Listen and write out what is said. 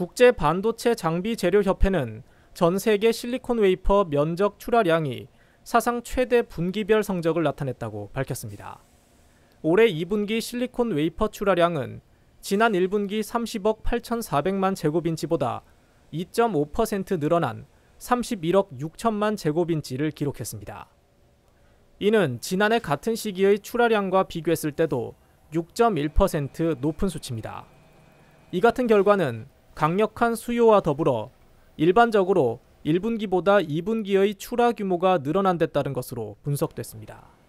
국제 반도체 장비 재료 협회는 전 세계 실리콘 웨이퍼 면적 출하량이 사상 최대 분기별 성적을 나타냈다고 밝혔습니다. 올해 2분기 실리콘 웨이퍼 출하량은 지난 1분기 30억 8,400만 제곱인치보다 2.5% 늘어난 31억 6천만 제곱인치를 기록했습니다. 이는 지난해 같은 시기의 출하량과 비교했을 때도 6.1% 높은 수치입니다. 이 같은 결과는 강력한 수요와 더불어 일반적으로 1분기보다 2분기의 출하 규모가 늘어난 데 따른 것으로 분석됐습니다.